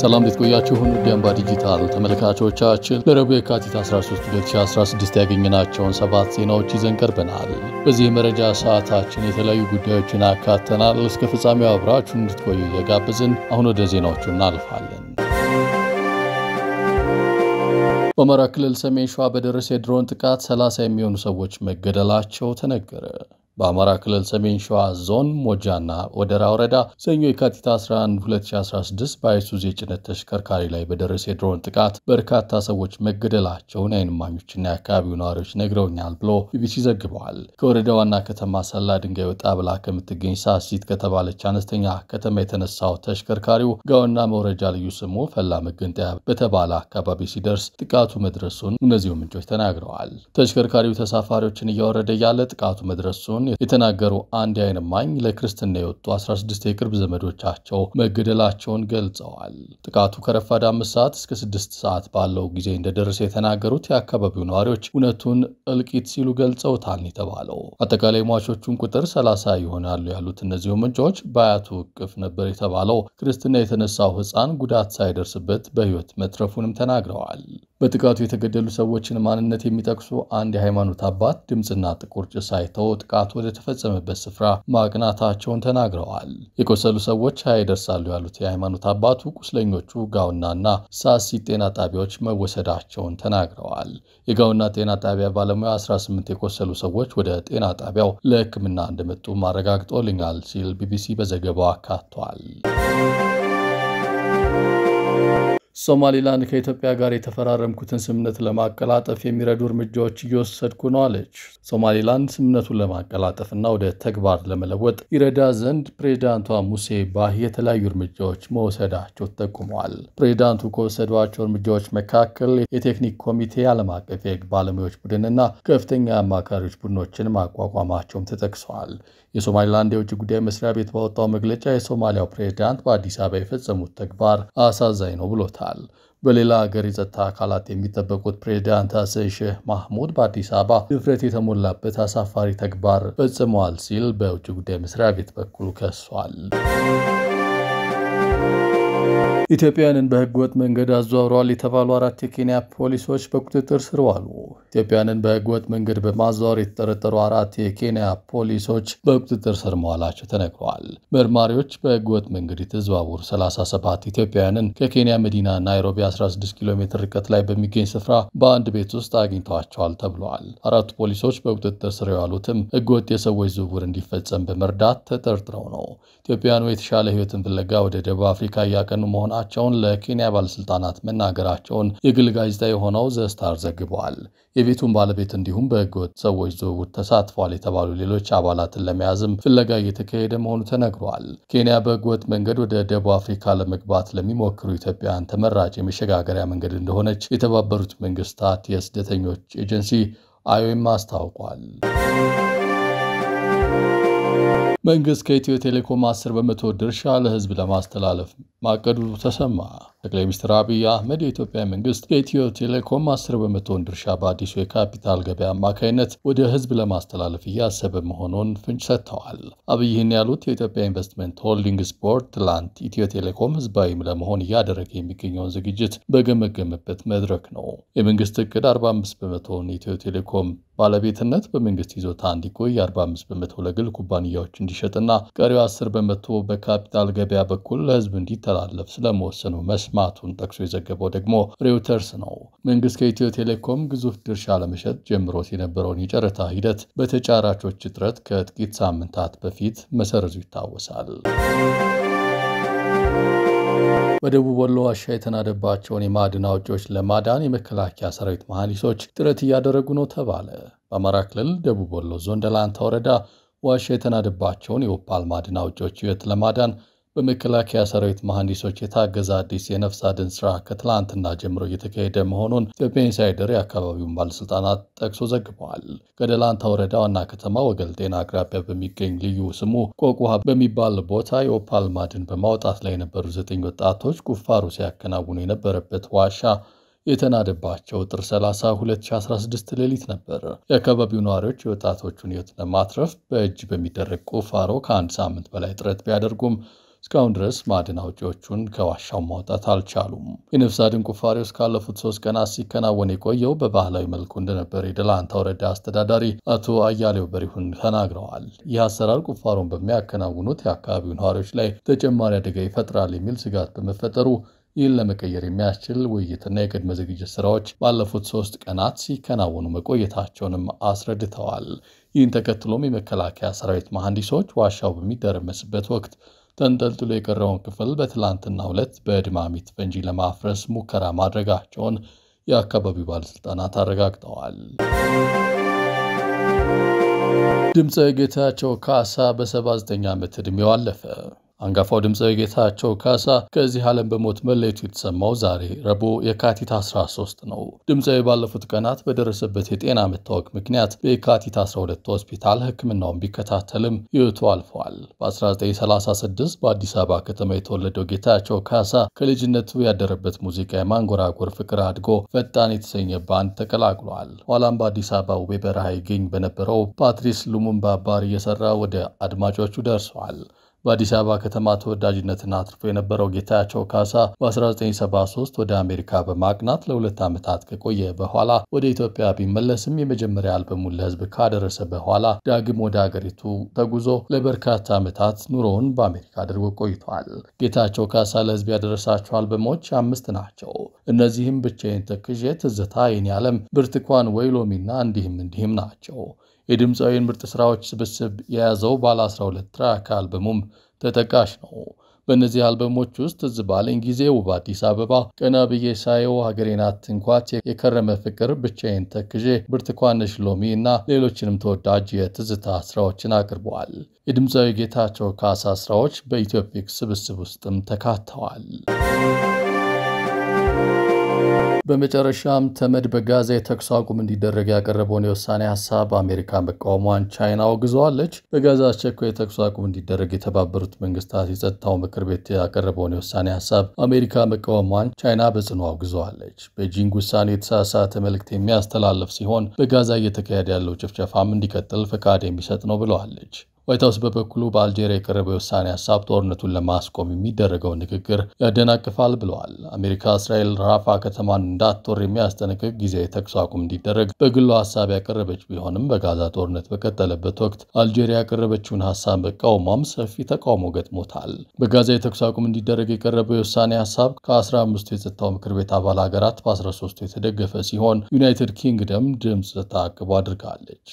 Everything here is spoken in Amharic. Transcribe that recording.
ሰላም ልትቆያችሁ ሁኑ ደንባ ዲጂታል ተመልካቾቻችን ለረቡዕ የካቲት 13 2016 ያገኘናቸውን ሰባት ዜናዎች ይዘን ቀርበናል። በዚህ መረጃ ሰዓታችን የተለያዩ ጉዳዮችን አካተናል። እስከ ፍጻሜው አብራችሁን እንድትቆዩ እየጋበዝን አሁን ወደ ዜናዎቹ እናልፋለን። በአማራ ክልል ሰሜን ሸዋ በደረሰ የድሮን ጥቃት 30 የሚሆኑ ሰዎች መገደላቸው ተነገረ። በአማራ ክልል ሰሜን ሸዋ ዞን ሞጃና ወደራ ወረዳ ሰኞ የካቲት 11 2016 በአይሱዝ የጭነት ተሽከርካሪ ላይ በደረሰ የድሮን ጥቃት በርካታ ሰዎች መገደላቸውን አይንማኞችና የአካባቢው ነዋሪዎች ነግረውኛል ብሎ ቢቢሲ ዘግበዋል። ከወረዳ ዋና ከተማ ሰላ ድንጋይ ወጣ ብላ ከምትገኝ ሳሲት ከተባለች አነስተኛ ከተማ የተነሳው ተሽከርካሪው ጋውና መውረጃ ልዩ ስሙ ፈላ መገንጠያ በተባለ አካባቢ ሲደርስ ጥቃቱ መድረሱን እነዚሁ ምንጮች ተናግረዋል። ተሽከርካሪው ተሳፋሪዎችን እያወረደ ያለ ጥቃቱ መድረሱን መሆናቸውን የተናገሩ አንድ የዓይን እማኝ ለክርስትና የወጡ 16 የቅርብ ዘመዶቻቸው መገደላቸውን ገልጸዋል። ጥቃቱ ከረፋድ አምስት ሰዓት እስከ ስድስት ሰዓት ባለው ጊዜ እንደደረሰ የተናገሩት የአካባቢው ነዋሪዎች እውነቱን እልቂት ሲሉ ገልጸውታል የተባለው አጠቃላይ ሟቾቹን ቁጥር 30 ይሆናሉ ያሉት እነዚሁ ምንጮች በአያቱ እቅፍ ነበር የተባለው ክርስትና የተነሳው ህፃን ጉዳት ሳይደርስበት በህይወት መትረፉንም ተናግረዋል። በጥቃቱ የተገደሉ ሰዎችን ማንነት የሚጠቅሱ አንድ የሃይማኖት አባት ድምፅና ጥቁር ጭስ አይተው ጥቃቱ ወደ ተፈጸመበት ስፍራ ማቅናታቸውን ተናግረዋል። የቆሰሉ ሰዎች ሀያ ይደርሳሉ ያሉት የሃይማኖት አባቱ ቁስለኞቹ ጋውናና ሳሲ ጤና ጣቢያዎች መወሰዳቸውን ተናግረዋል። የጋውና ጤና ጣቢያ ባለሙያ 18 የቆሰሉ ሰዎች ወደ ጤና ጣቢያው ለሕክምና እንደመጡ አረጋግጦልኛል ሲል ቢቢሲ በዘገባው አካቷል። ሶማሊላንድ ከኢትዮጵያ ጋር የተፈራረምኩትን ስምምነት ለማቀላጠፍ የሚረዱ እርምጃዎች እየወሰድኩ ነው አለች። ሶማሊላንድ ስምምነቱን ለማቀላጠፍና ወደ ተግባር ለመለወጥ ይረዳ ዘንድ ፕሬዚዳንቷ ሙሴ ባህ የተለያዩ እርምጃዎች መውሰዳቸው ተጠቁመዋል። ፕሬዚዳንቱ ከወሰዷቸው እርምጃዎች መካከል የቴክኒክ ኮሚቴ፣ ዓለም አቀፍ የህግ ባለሙያዎች ቡድንና ከፍተኛ አማካሪዎች ቡድኖችን ማቋቋማቸውም ተጠቅሰዋል። የሶማሊላንድ የውጭ ጉዳይ መስሪያ ቤት ባወጣው መግለጫ የሶማሊያው ፕሬዚዳንት በአዲስ አበባ የፈጸሙት ተግባር አሳዛኝ ነው ብሎታል። ይገኙበታል። በሌላ ሀገር የጸጥታ አካላት የሚጠበቁት ፕሬዚዳንት ሐሰን ሼህ ማህሙድ በአዲስ አበባ ድፍረት የተሞላበት አሳፋሪ ተግባር ፈጽመዋል ሲል በውጭ ጉዳይ መስሪያ ቤት በኩል ከሷል። በህግ በህገወጥ መንገድ አዘዋውረዋል የተባሉ አራት የኬንያ ፖሊሶች በቁጥጥር ስር ዋሉ። በህግ በህገወጥ መንገድ በማዘዋወር የተጠረጠሩ አራት የኬንያ ፖሊሶች በቁጥጥር ስር መዋላቸው ተነግረዋል። መርማሪዎች በህገወጥ መንገድ የተዘዋወሩ 37 ኢትዮጵያውያንን ከኬንያ መዲና ናይሮቢ 16 ኪሎ ሜትር ርቀት ላይ በሚገኝ ስፍራ በአንድ ቤት ውስጥ አግኝተዋቸዋል ተብለዋል። አራቱ ፖሊሶች በቁጥጥር ስር የዋሉትም ህገወጥ የሰዎች ዝውውር እንዲፈጸም በመርዳት ተጠርጥረው ነው። ኢትዮጵያኑ የተሻለ ህይወትን ፍለጋ ወደ ደቡብ አፍሪካ እያቀኑ መሆን መሆናቸውን ለኬንያ ባለስልጣናት መናገራቸውን የግል ጋዜጣ የሆነው ዘስታር ዘግቧል። የቤቱን ባለቤት እንዲሁም በህገወጥ ሰዎች ዝውውር ተሳትፏል የተባሉ ሌሎች አባላትን ለመያዝም ፍለጋ እየተካሄደ መሆኑ ተነግሯል። ኬንያ በህገወጥ መንገድ ወደ ደቡብ አፍሪካ ለመግባት ለሚሞክሩ ኢትዮጵያውያን ተመራጭ የመሸጋገሪያ መንገድ እንደሆነች የተባበሩት መንግስታት የስደተኞች ኤጀንሲ አይኦኤም አስታውቋል። መንግስት ከኢትዮ ቴሌኮም 10 በመቶ ድርሻ ለህዝብ ለማስተላለፍ ማቀዱ ተሰማ። ጠቅላይ ሚኒስትር አብይ አህመድ የኢትዮጵያ መንግስት ከኢትዮ ቴሌኮም አስር በመቶን ድርሻ በአዲሱ የካፒታል ገበያ አማካኝነት ወደ ህዝብ ለማስተላለፍ እያሰበ መሆኑን ፍንጭ ሰጥተዋል። አብይ ይህን ያሉት የኢትዮጵያ ኢንቨስትመንት ሆልዲንግስ ቦርድ ትላንት ኢትዮ ቴሌኮም ህዝባዊም ለመሆን እያደረገ የሚገኘውን ዝግጅት በገመገመበት መድረክ ነው። የመንግስት እቅድ 45 በመቶን ኢትዮ ቴሌኮም ባለቤትነት በመንግስት ይዞታ እንዲቆይ 45 በመቶ ለግል ኩባንያዎች እንዲሸጥና ቀሪው 10 በመቶ በካፒታል ገበያ በኩል ለህዝብ እንዲተላለፍ ስለመወሰኑ መስማት መስማቱን ጠቅሶ የዘገበው ደግሞ ሬውተርስ ነው። መንግስት ከኢትዮ ቴሌኮም ግዙፍ ድርሻ ለመሸጥ ጀምሮት የነበረውን የጨረታ ሂደት በተጫራቾች እጥረት ከጥቂት ሳምንታት በፊት መሰረዙ ይታወሳል። በደቡብ ወሎ ዋሻ የተናደባቸውን የማዕድን አውጪዎች ለማዳን የመከላከያ ሰራዊት መሐንዲሶች ጥረት እያደረጉ ነው ተባለ። በአማራ ክልል ደቡብ ወሎ ዞን ደላንታ ወረዳ ዋሻ የተናደባቸውን የኦፓል ማዕድን አውጪዎች ሕይወት ለማዳን በመከላከያ ሰራዊት መሐንዲሶች የታገዘ አዲስ የነፍስ አድን ስራ ከትላንትና ጀምሮ እየተካሄደ መሆኑን በፔንሳይደር የአካባቢውን ባለስልጣናት ጠቅሶ ዘግበዋል። ገደላንታ ወረዳ ዋና ከተማ ወገል ጤና አቅራቢያ በሚገኝ ልዩ ስሙ ቆቁሃ በሚባል ቦታ የኦፓል ማዕድን በማውጣት ላይ የነበሩ ዘጠኝ ወጣቶች ቁፋሮ ሲያከናውኑ የነበረበት ዋሻ የተናደባቸው ጥር 30 2016 ሌሊት ነበር። የአካባቢው ነዋሪዎች የወጣቶቹን ህይወት ለማትረፍ በእጅ በሚደረግ ቁፋሮ ከአንድ ሳምንት በላይ ጥረት ቢያደርጉም እስካሁን ድረስ ማዕድን አውጪዎቹን ከዋሻው ማውጣት አልቻሉም። የነፍስ አድን ቁፋሬ ውስጥ ካለፉት ሶስት ቀናት ሲከናወን የቆየው በባህላዊ መልኩ እንደነበር የደላንታ ወረዳ አስተዳዳሪ አቶ አያሌው በሪሁን ተናግረዋል። ይህ አሰራር ቁፋሮን በሚያከናውኑት የአካባቢው ነዋሪዎች ላይ ተጨማሪ አደጋ ይፈጥራል የሚል ስጋት በመፈጠሩ ይህን ለመቀየር የሚያስችል ውይይትና የቅድመ ዝግጅት ስራዎች ባለፉት ሶስት ቀናት ሲከናወኑ መቆየታቸውንም አስረድተዋል። ይህን ተከትሎም የመከላከያ ሰራዊት መሐንዲሶች ዋሻው በሚደረመስበት ወቅት ተንጠልጥሎ የቀረውን ክፍል በትላንትና ሁለት በድማሚት ፈንጂ ለማፍረስ ሙከራ ማድረጋቸውን የአካባቢው ባለስልጣናት አረጋግጠዋል። ድምፀ ጌታቸው ካሳ በ79 ዓመት ዕድሜው አለፈ። አንጋፋው ድምፃዊ ጌታቸው ካሳ ከዚህ ዓለም በሞት መለየቱ የተሰማው ዛሬ ረቡዕ የካቲት 13 ነው። ድምፃዊ ባለፉት ቀናት በደረሰበት የጤና መታወክ ምክንያት በየካቲት 12 ሆስፒታል ሕክምናውን ቢከታተልም ሕይወቱ አልፏል። በ1936 በአዲስ አበባ ከተማ የተወለደው ጌታቸው ካሳ ከልጅነቱ ያደረበት ሙዚቃ የማንጎራጎር ፍቅር አድጎ ፈጣን የተሰኘ ባንድ ተቀላቅሏል። ኋላም በአዲስ አበባ ውቤ በረሃ ይገኝ በነበረው ፓትሪስ ሉሙምባ ባር እየሰራ ወደ አድማጮቹ ደርሷል። በአዲስ አበባ ከተማ ተወዳጅነትን አትርፎ የነበረው ጌታቸው ካሳ በ1973 ወደ አሜሪካ በማቅናት ለሁለት ዓመታት ከቆየ በኋላ ወደ ኢትዮጵያ ቢመለስም የመጀመሪያ አልበሙን ለህዝብ ካደረሰ በኋላ ዳግም ወደ አገሪቱ ተጉዞ ለበርካታ ዓመታት ኑሮውን በአሜሪካ አድርጎ ቆይቷል። ጌታቸው ካሳ ለህዝብ ያደረሳቸው አልበሞች አምስት ናቸው። እነዚህም ብቻዬን ተክዤ፣ ትዝታ፣ የኔ ዓለም፣ ብርቱካን ወይ ሎሚና እንዲህም እንዲህም ናቸው። የድምፃዊን ምርጥ ስራዎች ስብስብ የያዘው ባለ 12 ትራክ አልበሙም ተጠቃሽ ነው። በእነዚህ አልበሞች ውስጥ እዝ ባለኝ ጊዜ ውብ አዲስ አበባ፣ ቀና ብዬ ሳየው፣ ሀገሬ ናት የከረመ ፍቅር፣ ብቻዬን ተክዤ፣ ብርቱካንሽ ሎሚ እና ሌሎችንም ተወዳጅ የትዝታ ስራዎችን አቅርበዋል። የድምፃዊ ጌታቸው ካሳ ስራዎች በኢትዮፒክ ስብስብ ውስጥም ተካተዋል። በመጨረሻም ተመድ በጋዛ የተኩስ አቁም እንዲደረግ ያቀረበውን የውሳኔ ሀሳብ አሜሪካ መቃወሟን ቻይና አውግዘዋለች። በጋዛ አስቸኳይ የተኩስ አቁም እንዲደረግ የተባበሩት መንግስታት የጸጥታው ምክር ቤት ያቀረበውን የውሳኔ ሀሳብ አሜሪካ መቃወሟን ቻይና በጽኑ አውግዘዋለች። ቤጂንግ ውሳኔ የተሳሳተ መልእክት የሚያስተላልፍ ሲሆን በጋዛ እየተካሄደ ያለው ጭፍጨፋም እንዲቀጥል ፈቃድ የሚሰጥ ነው ብለዋለች። ዋይት ሀውስ በበኩሉ በአልጄሪያ የቀረበው የውሳኔ ሀሳብ ጦርነቱን ለማስቆም የሚደረገውን ንግግር ያደናቅፋል ብለዋል። አሜሪካ እስራኤል ራፋ ከተማን እንዳትወር የሚያስጠነቅቅ ጊዜያዊ ተኩስ አቁም እንዲደረግ በግሉ ሀሳብ ያቀረበች ቢሆንም በጋዛ ጦርነት በቀጠለበት ወቅት አልጄሪያ ያቀረበችውን ሀሳብ መቃወሟም ሰፊ ተቃውሞ ገጥሞታል። በጋዛ የተኩስ አቁም እንዲደረግ የቀረበው የውሳኔ ሀሳብ ከ15ቱ የጸጥታው ምክር ቤት አባል ሀገራት በ13ቱ የተደገፈ ሲሆን ዩናይትድ ኪንግደም ድምፅ ተአቅቦ አድርጋለች።